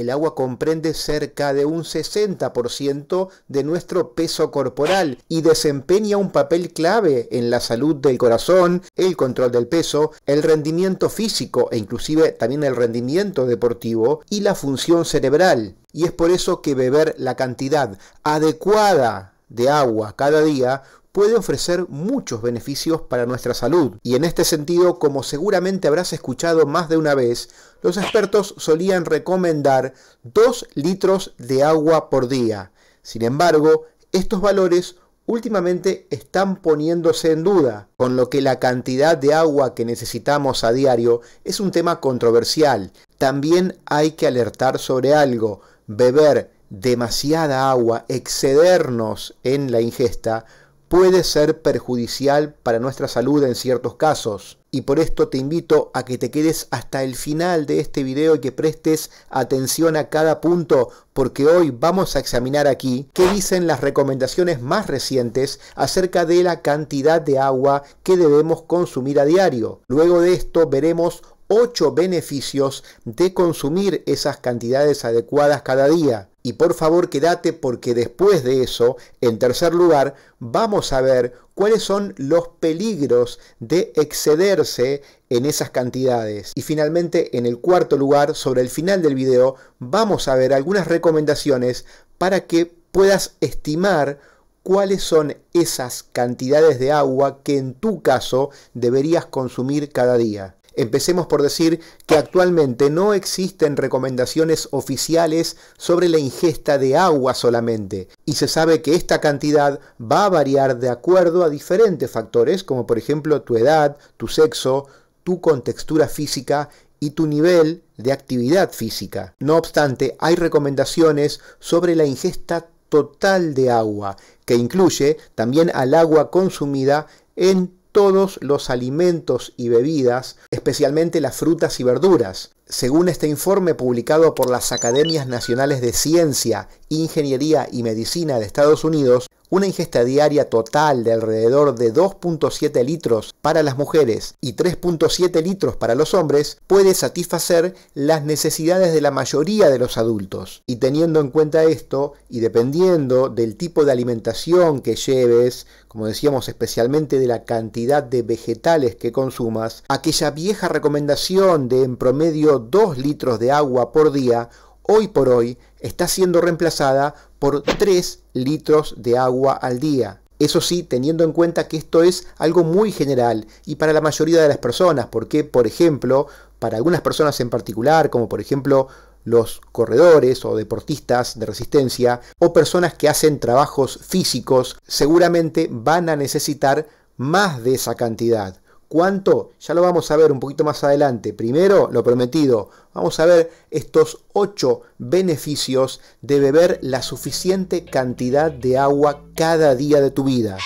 El agua comprende cerca de un 60% de nuestro peso corporal y desempeña un papel clave en la salud del corazón, el control del peso, el rendimiento físico e inclusive también el rendimiento deportivo y la función cerebral. Y es por eso que beber la cantidad adecuada de agua cada día puede ofrecer muchos beneficios para nuestra salud. Y en este sentido, como seguramente habrás escuchado más de una vez, los expertos solían recomendar 2 litros de agua por día. Sin embargo, estos valores últimamente están poniéndose en duda, con lo que la cantidad de agua que necesitamos a diario es un tema controversial. También hay que alertar sobre algo, beber demasiada agua, excedernos en la ingesta, puede ser perjudicial para nuestra salud en ciertos casos. Y por esto te invito a que te quedes hasta el final de este video y que prestes atención a cada punto porque hoy vamos a examinar aquí qué dicen las recomendaciones más recientes acerca de la cantidad de agua que debemos consumir a diario. Luego de esto veremos 8 beneficios de consumir esas cantidades adecuadas cada día. Y por favor quédate porque después de eso, en tercer lugar, vamos a ver cuáles son los peligros de excederse en esas cantidades. Y finalmente, en el cuarto lugar, sobre el final del video, vamos a ver algunas recomendaciones para que puedas estimar cuáles son esas cantidades de agua que en tu caso deberías consumir cada día. Empecemos por decir que actualmente no existen recomendaciones oficiales sobre la ingesta de agua solamente, y se sabe que esta cantidad va a variar de acuerdo a diferentes factores, como por ejemplo tu edad, tu sexo, tu contextura física y tu nivel de actividad física. No obstante, hay recomendaciones sobre la ingesta total de agua, que incluye también al agua consumida en todos los alimentos y bebidas, especialmente las frutas y verduras. Según este informe publicado por las Academias Nacionales de Ciencia, Ingeniería y Medicina de Estados Unidos, una ingesta diaria total de alrededor de 2.7 litros para las mujeres y 3.7 litros para los hombres puede satisfacer las necesidades de la mayoría de los adultos. Y teniendo en cuenta esto, y dependiendo del tipo de alimentación que lleves, como decíamos especialmente de la cantidad de vegetales que consumas, aquella vieja recomendación de en promedio 2 litros de agua por día, hoy por hoy está siendo reemplazada por 3 litros de agua al día. Eso sí, teniendo en cuenta que esto es algo muy general y para la mayoría de las personas, porque, por ejemplo, para algunas personas en particular, como por ejemplo los corredores o deportistas de resistencia o personas que hacen trabajos físicos, seguramente van a necesitar más de esa cantidad. ¿Cuánto? Ya lo vamos a ver un poquito más adelante. Primero, lo prometido, vamos a ver estos 8 beneficios de beber la suficiente cantidad de agua cada día de tu vida.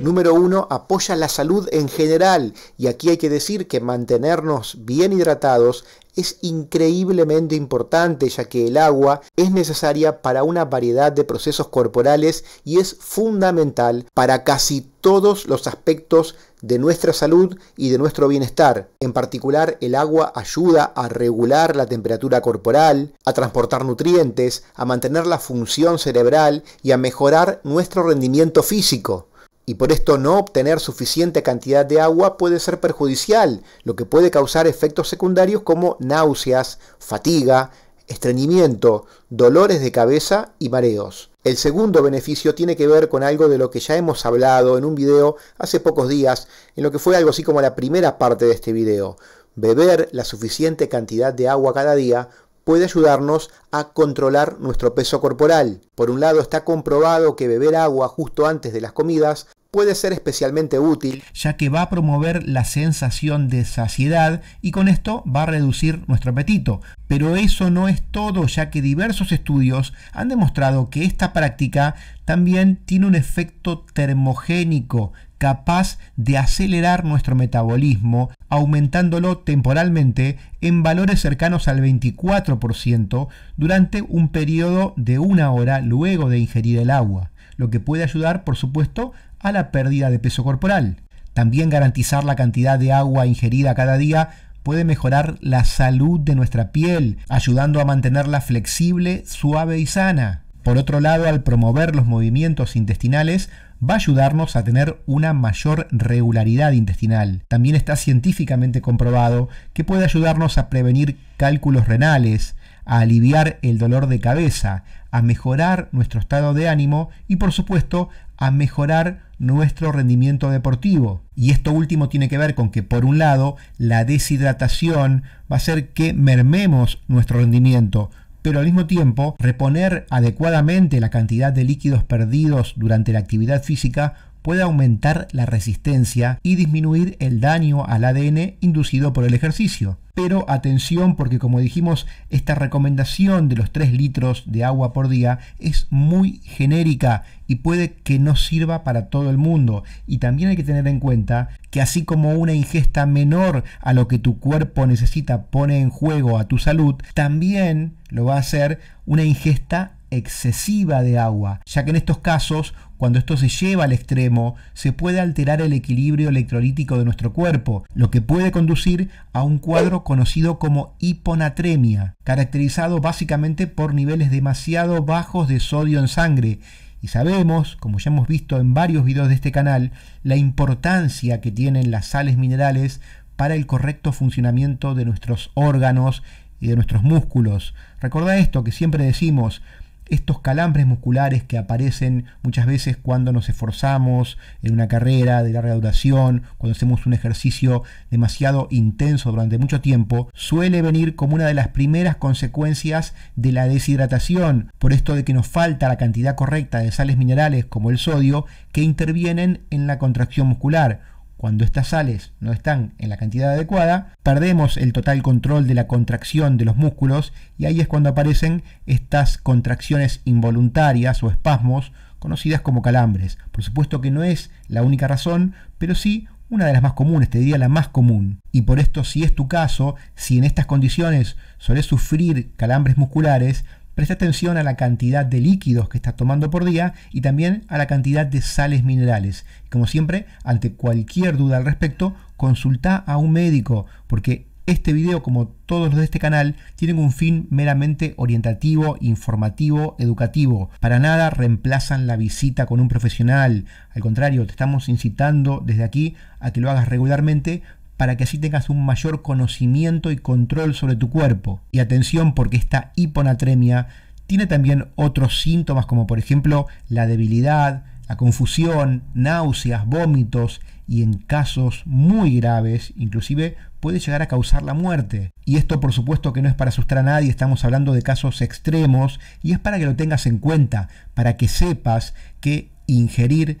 Número 1. Apoya la salud en general. Y aquí hay que decir que mantenernos bien hidratados es increíblemente importante ya que el agua es necesaria para una variedad de procesos corporales y es fundamental para casi todos los aspectos de nuestra salud y de nuestro bienestar. En particular, el agua ayuda a regular la temperatura corporal, a transportar nutrientes, a mantener la función cerebral y a mejorar nuestro rendimiento físico y por esto no obtener suficiente cantidad de agua puede ser perjudicial, lo que puede causar efectos secundarios como náuseas, fatiga, estreñimiento, dolores de cabeza y mareos. El segundo beneficio tiene que ver con algo de lo que ya hemos hablado en un video hace pocos días, en lo que fue algo así como la primera parte de este video. Beber la suficiente cantidad de agua cada día puede ayudarnos a controlar nuestro peso corporal. Por un lado está comprobado que beber agua justo antes de las comidas puede ser especialmente útil, ya que va a promover la sensación de saciedad y con esto va a reducir nuestro apetito. Pero eso no es todo, ya que diversos estudios han demostrado que esta práctica también tiene un efecto termogénico capaz de acelerar nuestro metabolismo, aumentándolo temporalmente en valores cercanos al 24% durante un periodo de una hora luego de ingerir el agua, lo que puede ayudar, por supuesto, a la pérdida de peso corporal. También garantizar la cantidad de agua ingerida cada día puede mejorar la salud de nuestra piel, ayudando a mantenerla flexible, suave y sana. Por otro lado, al promover los movimientos intestinales, va a ayudarnos a tener una mayor regularidad intestinal. También está científicamente comprobado que puede ayudarnos a prevenir cálculos renales, a aliviar el dolor de cabeza, a mejorar nuestro estado de ánimo y por supuesto a mejorar nuestro rendimiento deportivo. Y esto último tiene que ver con que, por un lado, la deshidratación va a hacer que mermemos nuestro rendimiento, pero al mismo tiempo, reponer adecuadamente la cantidad de líquidos perdidos durante la actividad física puede aumentar la resistencia y disminuir el daño al ADN inducido por el ejercicio. Pero atención porque como dijimos, esta recomendación de los 3 litros de agua por día es muy genérica y puede que no sirva para todo el mundo. Y también hay que tener en cuenta que así como una ingesta menor a lo que tu cuerpo necesita pone en juego a tu salud, también lo va a hacer una ingesta excesiva de agua, ya que en estos casos, cuando esto se lleva al extremo, se puede alterar el equilibrio electrolítico de nuestro cuerpo, lo que puede conducir a un cuadro conocido como hiponatremia, caracterizado básicamente por niveles demasiado bajos de sodio en sangre y sabemos, como ya hemos visto en varios videos de este canal, la importancia que tienen las sales minerales para el correcto funcionamiento de nuestros órganos y de nuestros músculos. Recordá esto que siempre decimos, estos calambres musculares que aparecen muchas veces cuando nos esforzamos en una carrera de larga duración, cuando hacemos un ejercicio demasiado intenso durante mucho tiempo, suele venir como una de las primeras consecuencias de la deshidratación, por esto de que nos falta la cantidad correcta de sales minerales como el sodio que intervienen en la contracción muscular cuando estas sales no están en la cantidad adecuada, perdemos el total control de la contracción de los músculos y ahí es cuando aparecen estas contracciones involuntarias o espasmos conocidas como calambres. Por supuesto que no es la única razón, pero sí una de las más comunes, te diría la más común. Y por esto, si es tu caso, si en estas condiciones solés sufrir calambres musculares, Presta atención a la cantidad de líquidos que estás tomando por día y también a la cantidad de sales minerales. Como siempre, ante cualquier duda al respecto, consulta a un médico, porque este video, como todos los de este canal, tienen un fin meramente orientativo, informativo, educativo. Para nada reemplazan la visita con un profesional. Al contrario, te estamos incitando desde aquí a que lo hagas regularmente para que así tengas un mayor conocimiento y control sobre tu cuerpo. Y atención porque esta hiponatremia tiene también otros síntomas como por ejemplo la debilidad, la confusión, náuseas, vómitos y en casos muy graves inclusive puede llegar a causar la muerte. Y esto por supuesto que no es para asustar a nadie, estamos hablando de casos extremos y es para que lo tengas en cuenta, para que sepas que ingerir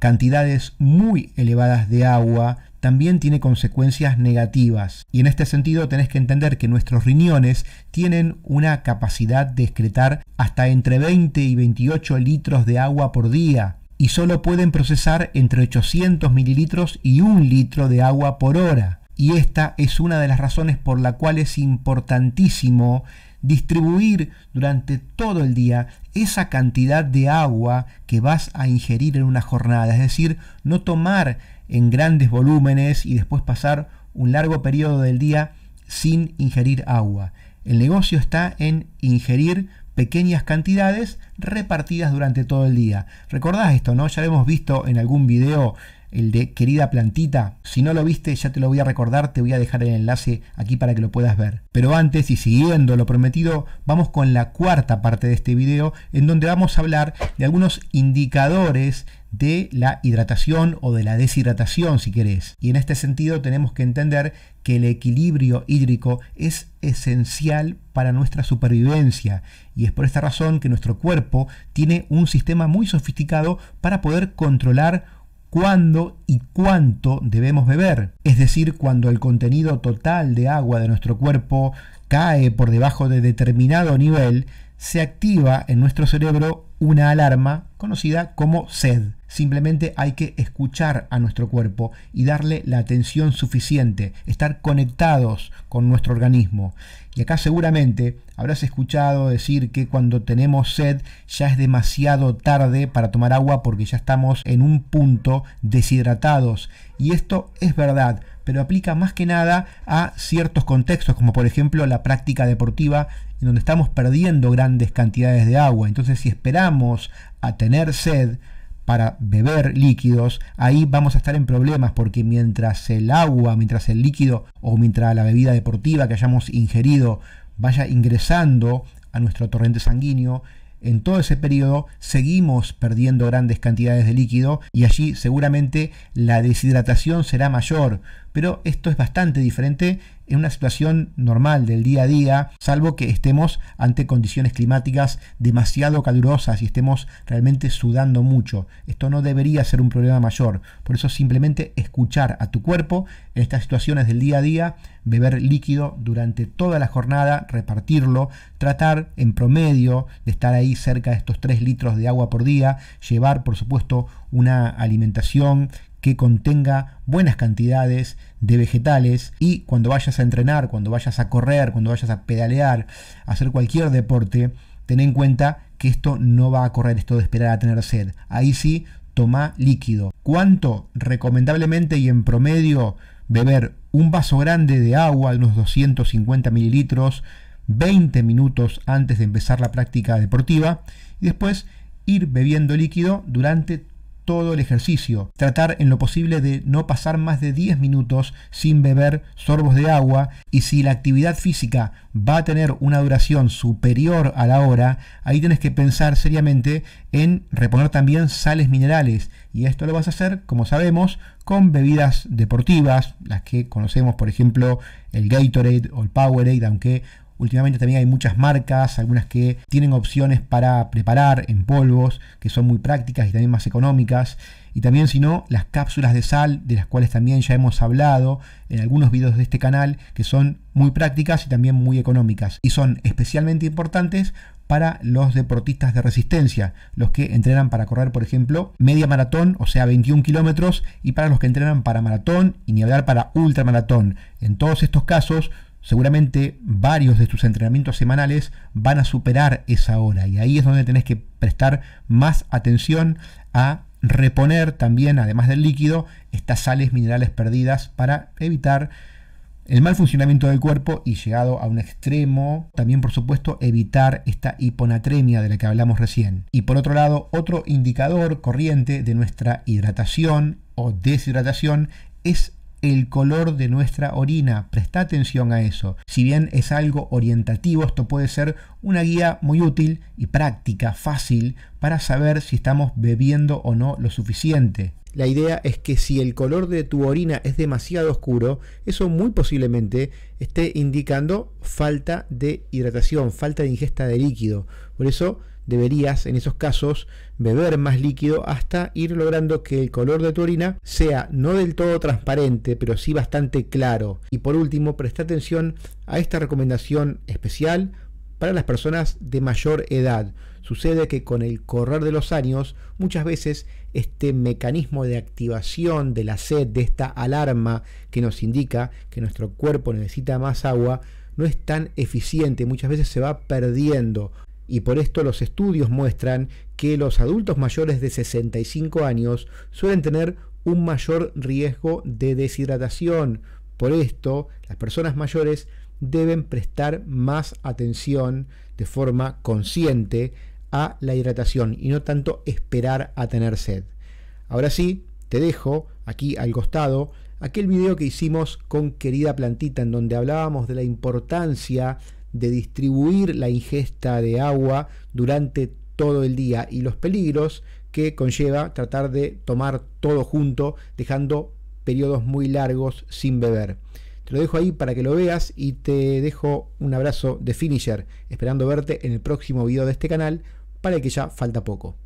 cantidades muy elevadas de agua también tiene consecuencias negativas. Y en este sentido tenés que entender que nuestros riñones tienen una capacidad de excretar hasta entre 20 y 28 litros de agua por día y solo pueden procesar entre 800 mililitros y un litro de agua por hora. Y esta es una de las razones por la cual es importantísimo distribuir durante todo el día esa cantidad de agua que vas a ingerir en una jornada. Es decir, no tomar en grandes volúmenes y después pasar un largo periodo del día sin ingerir agua. El negocio está en ingerir pequeñas cantidades repartidas durante todo el día. Recordás esto, ¿no? Ya lo hemos visto en algún video el de Querida Plantita. Si no lo viste, ya te lo voy a recordar, te voy a dejar el enlace aquí para que lo puedas ver. Pero antes y siguiendo lo prometido, vamos con la cuarta parte de este video en donde vamos a hablar de algunos indicadores de la hidratación o de la deshidratación, si querés. Y en este sentido tenemos que entender que el equilibrio hídrico es esencial para nuestra supervivencia y es por esta razón que nuestro cuerpo tiene un sistema muy sofisticado para poder controlar cuándo y cuánto debemos beber, es decir, cuando el contenido total de agua de nuestro cuerpo cae por debajo de determinado nivel, se activa en nuestro cerebro una alarma conocida como sed. Simplemente hay que escuchar a nuestro cuerpo y darle la atención suficiente, estar conectados con nuestro organismo. Y acá seguramente habrás escuchado decir que cuando tenemos sed ya es demasiado tarde para tomar agua porque ya estamos en un punto deshidratados. Y esto es verdad, pero aplica más que nada a ciertos contextos, como por ejemplo la práctica deportiva, en donde estamos perdiendo grandes cantidades de agua. Entonces, si esperamos a tener sed para beber líquidos, ahí vamos a estar en problemas porque mientras el agua, mientras el líquido o mientras la bebida deportiva que hayamos ingerido vaya ingresando a nuestro torrente sanguíneo, en todo ese periodo seguimos perdiendo grandes cantidades de líquido y allí seguramente la deshidratación será mayor. Pero esto es bastante diferente en una situación normal del día a día, salvo que estemos ante condiciones climáticas demasiado calurosas y estemos realmente sudando mucho. Esto no debería ser un problema mayor. Por eso simplemente escuchar a tu cuerpo en estas situaciones del día a día, beber líquido durante toda la jornada, repartirlo, tratar en promedio de estar ahí cerca de estos 3 litros de agua por día, llevar por supuesto una alimentación que contenga buenas cantidades de vegetales y cuando vayas a entrenar, cuando vayas a correr, cuando vayas a pedalear, hacer cualquier deporte, ten en cuenta que esto no va a correr esto de esperar a tener sed. Ahí sí, toma líquido. ¿Cuánto? Recomendablemente y en promedio beber un vaso grande de agua, unos 250 mililitros, 20 minutos antes de empezar la práctica deportiva y después ir bebiendo líquido durante todo el ejercicio, tratar en lo posible de no pasar más de 10 minutos sin beber sorbos de agua y si la actividad física va a tener una duración superior a la hora, ahí tienes que pensar seriamente en reponer también sales minerales y esto lo vas a hacer, como sabemos, con bebidas deportivas, las que conocemos por ejemplo el Gatorade o el Powerade, aunque Últimamente también hay muchas marcas, algunas que tienen opciones para preparar en polvos, que son muy prácticas y también más económicas. Y también, si no, las cápsulas de sal, de las cuales también ya hemos hablado en algunos videos de este canal, que son muy prácticas y también muy económicas. Y son especialmente importantes para los deportistas de resistencia, los que entrenan para correr, por ejemplo, media maratón, o sea, 21 kilómetros, y para los que entrenan para maratón y ni hablar para ultramaratón. En todos estos casos seguramente varios de tus entrenamientos semanales van a superar esa hora y ahí es donde tenés que prestar más atención a reponer también, además del líquido, estas sales minerales perdidas para evitar el mal funcionamiento del cuerpo y llegado a un extremo, también por supuesto evitar esta hiponatremia de la que hablamos recién. Y por otro lado, otro indicador corriente de nuestra hidratación o deshidratación es el color de nuestra orina. Presta atención a eso. Si bien es algo orientativo, esto puede ser una guía muy útil y práctica, fácil, para saber si estamos bebiendo o no lo suficiente. La idea es que si el color de tu orina es demasiado oscuro, eso muy posiblemente esté indicando falta de hidratación, falta de ingesta de líquido. Por eso deberías en esos casos beber más líquido hasta ir logrando que el color de tu orina sea no del todo transparente, pero sí bastante claro. Y por último, presta atención a esta recomendación especial para las personas de mayor edad. Sucede que con el correr de los años, muchas veces este mecanismo de activación de la sed, de esta alarma que nos indica que nuestro cuerpo necesita más agua, no es tan eficiente, muchas veces se va perdiendo. Y por esto los estudios muestran que los adultos mayores de 65 años suelen tener un mayor riesgo de deshidratación. Por esto, las personas mayores deben prestar más atención de forma consciente a la hidratación y no tanto esperar a tener sed. Ahora sí, te dejo aquí al costado aquel video que hicimos con querida plantita en donde hablábamos de la importancia de distribuir la ingesta de agua durante todo el día y los peligros que conlleva tratar de tomar todo junto dejando periodos muy largos sin beber. Te lo dejo ahí para que lo veas y te dejo un abrazo de finisher, esperando verte en el próximo video de este canal para el que ya falta poco.